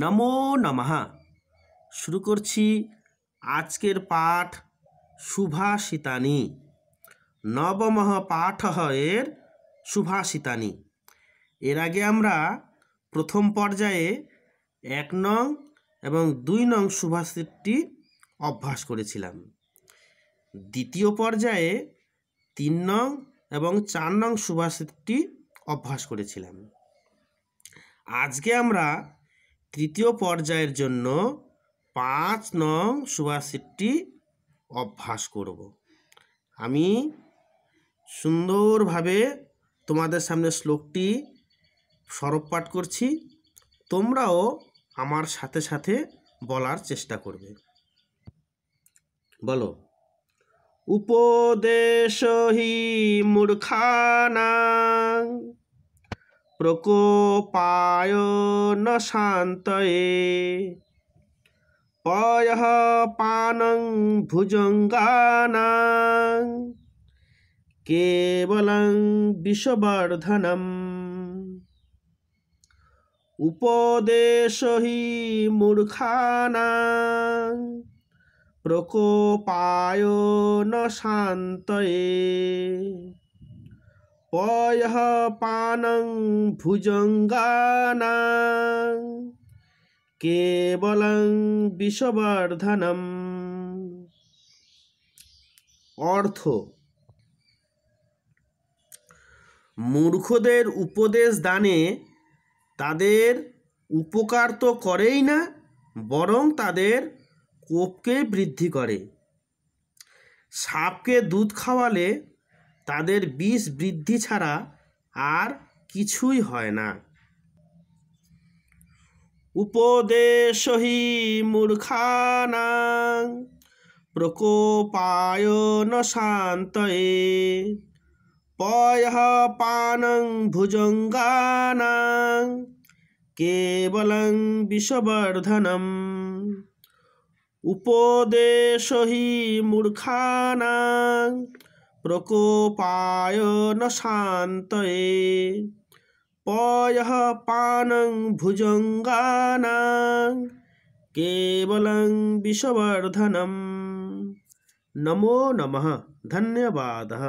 নমো নমহা শুরু করছি আজকের পাঠ সুভাষিতানি নবমহ পাঠ এর সুভাষিতানি এর আগে আমরা প্রথম পর্যায়ে এক নং এবং দুই নং সুভাষিতটি অভ্যাস করেছিলাম দ্বিতীয় পর্যায়ে তিন নং এবং চার নং সুভাষিতটি অভ্যাস করেছিলাম আজকে আমরা তৃতীয় পর্যায়ের জন্য পাঁচ নং সুভাষিটটি অভ্যাস করব আমি সুন্দরভাবে তোমাদের সামনে শ্লোকটি সরবপাঠ করছি তোমরাও আমার সাথে সাথে বলার চেষ্টা করবে বলো উপদেশ হি মূর্খানা প্রকোপায় न शान्तये पयः पानं भुजङ्गानां केवलं विषवर्धनम् उपदेशो हि मूर्खानां प्रकोपाय न शान्तये पयः पानं भुजङ्गानां কেবলং বিশ্ববর্ধনম অর্থ মূর্খদের উপদেশ দানে তাদের উপকার তো করেই না বরং তাদের কোপকে বৃদ্ধি করে সাপকে দুধ খাওয়ালে তাদের বিষ বৃদ্ধি ছাড়া আর কিছুই হয় না উপদেশহি মূর্খানাং প্রকোপায় ন শান্ত পয়হ পানং ভুজঙ্গানাং কেবলং বিষবর্ধনম উপদেশহি মূর্খানাং প্রকোপায় ন শান্তয়ে पयः पानं भुजङ्गानां केवलं विषवर्धनं नमो नमः धन्यवादः